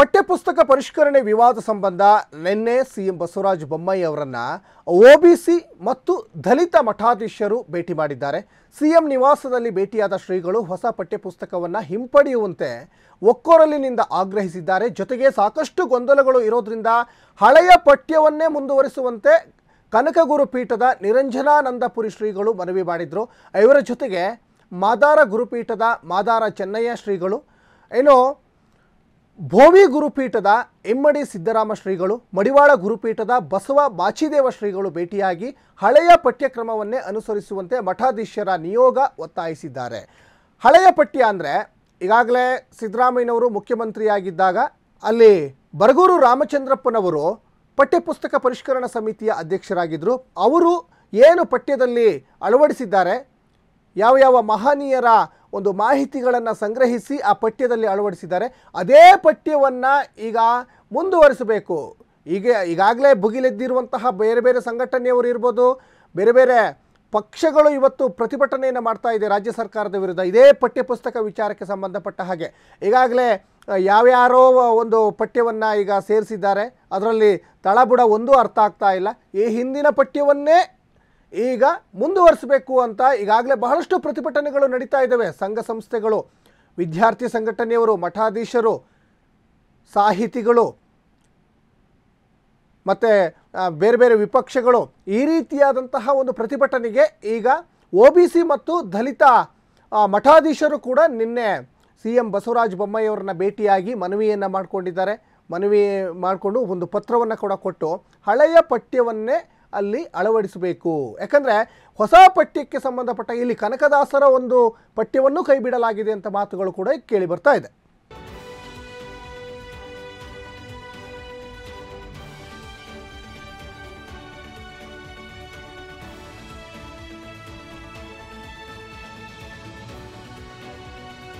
ಪಠ್ಯಪುಸ್ತಕ ಪರಿಷ್ಕರಣೆ ವಿವಾದ ಸಂಬಂಧ ನಿನ್ನೆ ಸಿಎಂ ಬಸವರಾಜ ಬೊಮ್ಮಾಯಿ ಅವರನ್ನು ಸಿ ಮತ್ತು ದಲಿತ ಮಠಾಧೀಶರು ಭೇಟಿ ಮಾಡಿದ್ದಾರೆ ಸಿಎಂ ನಿವಾಸದಲ್ಲಿ ಭೇಟಿಯಾದ ಶ್ರೀಗಳು ಹೊಸ ಪಠ್ಯಪುಸ್ತಕವನ್ನು ಹಿಂಪಡೆಯುವಂತೆ ಒಕ್ಕೊರಲಿನಿಂದ ಆಗ್ರಹಿಸಿದ್ದಾರೆ ಜೊತೆಗೆ ಸಾಕಷ್ಟು ಗೊಂದಲಗಳು ಇರೋದ್ರಿಂದ ಹಳೆಯ ಪಠ್ಯವನ್ನೇ ಮುಂದುವರಿಸುವಂತೆ ಕನಕಗುರು ಪೀಠದ ನಿರಂಜನಾನಂದಪುರಿ ಶ್ರೀಗಳು ಮನವಿ ಮಾಡಿದರು ಇವರ ಜೊತೆಗೆ ಮಾದಾರ ಗುರುಪೀಠದ ಮಾದಾರ ಚೆನ್ನಯ್ಯ ಶ್ರೀಗಳು ಏನೋ ಭೋವಿ ಗುರುಪೀಠದ ಇಮ್ಮಡಿ ಸಿದ್ದರಾಮ ಶ್ರೀಗಳು ಮಡಿವಾಳ ಗುರುಪೀಠದ ಬಸವ ಮಾಚಿದೇವ ಶ್ರೀಗಳು ಭೇಟಿಯಾಗಿ ಹಳೆಯ ಪಠ್ಯಕ್ರಮವನ್ನೇ ಅನುಸರಿಸುವಂತೆ ಮಠಾಧೀಶರ ನಿಯೋಗ ಒತ್ತಾಯಿಸಿದ್ದಾರೆ ಹಳೆಯ ಪಠ್ಯ ಅಂದರೆ ಈಗಾಗಲೇ ಸಿದ್ದರಾಮಯ್ಯನವರು ಮುಖ್ಯಮಂತ್ರಿಯಾಗಿದ್ದಾಗ ಅಲ್ಲಿ ಬರಗೂರು ರಾಮಚಂದ್ರಪ್ಪನವರು ಪಠ್ಯಪುಸ್ತಕ ಪರಿಷ್ಕರಣಾ ಸಮಿತಿಯ ಅಧ್ಯಕ್ಷರಾಗಿದ್ದರು ಅವರು ಏನು ಪಠ್ಯದಲ್ಲಿ ಅಳವಡಿಸಿದ್ದಾರೆ ಯಾವ ಯಾವ ಮಹನೀಯರ ಒಂದು ಮಾಹಿತಿಗಳನ್ನು ಸಂಗ್ರಹಿಸಿ ಆ ಪಠ್ಯದಲ್ಲಿ ಅಳವಡಿಸಿದ್ದಾರೆ ಅದೇ ಪಠ್ಯವನ್ನು ಈಗ ಮುಂದುವರಿಸಬೇಕು ಈಗ ಈಗಾಗಲೇ ಭುಗಿಲೆದ್ದಿರುವಂತಹ ಬೇರೆ ಬೇರೆ ಸಂಘಟನೆಯವರು ಇರ್ಬೋದು ಬೇರೆ ಬೇರೆ ಪಕ್ಷಗಳು ಇವತ್ತು ಪ್ರತಿಭಟನೆಯನ್ನು ಮಾಡ್ತಾ ಇದೆ ರಾಜ್ಯ ಸರ್ಕಾರದ ವಿರುದ್ಧ ಇದೇ ಪಠ್ಯಪುಸ್ತಕ ವಿಚಾರಕ್ಕೆ ಸಂಬಂಧಪಟ್ಟ ಹಾಗೆ ಈಗಾಗಲೇ ಯಾವ್ಯಾರೋ ಒಂದು ಪಠ್ಯವನ್ನು ಈಗ ಸೇರಿಸಿದ್ದಾರೆ ಅದರಲ್ಲಿ ತಳಬುಡ ಒಂದೂ ಅರ್ಥ ಆಗ್ತಾ ಇಲ್ಲ ಈ ಹಿಂದಿನ ಪಠ್ಯವನ್ನೇ ಈಗ ಮುಂದುವರಿಸಬೇಕು ಅಂತ ಈಗಾಗಲೇ ಬಹಳಷ್ಟು ಪ್ರತಿಭಟನೆಗಳು ನಡೀತಾ ಇದ್ದಾವೆ ಸಂಘ ಸಂಸ್ಥೆಗಳು ವಿದ್ಯಾರ್ಥಿ ಸಂಘಟನೆಯವರು ಮಠಾಧೀಶರು ಸಾಹಿತಿಗಳು ಮತ್ತು ಬೇರೆ ಬೇರೆ ವಿಪಕ್ಷಗಳು ಈ ರೀತಿಯಾದಂತಹ ಒಂದು ಪ್ರತಿಭಟನೆಗೆ ಈಗ ಒ ಬಿ ಸಿ ಮತ್ತು ದಲಿತ ಮಠಾಧೀಶರು ಕೂಡ ನಿನ್ನೆ ಸಿ ಎಂ ಬಸವರಾಜ ಬೊಮ್ಮಾಯಿಯವರನ್ನ ಭೇಟಿಯಾಗಿ ಮನವಿಯನ್ನು ಮಾಡಿಕೊಂಡಿದ್ದಾರೆ ಮನವಿ ಮಾಡಿಕೊಂಡು ಒಂದು ಪತ್ರವನ್ನು ಕೂಡ ಕೊಟ್ಟು ಹಳೆಯ ಪಠ್ಯವನ್ನೇ ಅಲ್ಲಿ ಅಳವಡಿಸಬೇಕು ಯಾಕಂದರೆ ಹೊಸ ಪಠ್ಯಕ್ಕೆ ಸಂಬಂಧಪಟ್ಟ ಇಲ್ಲಿ ಕನಕದಾಸರ ಒಂದು ಪಠ್ಯವನ್ನು ಕೈಬಿಡಲಾಗಿದೆ ಅಂತ ಮಾತುಗಳು ಕೂಡ ಕೇಳಿ ಬರ್ತಾ ಇದೆ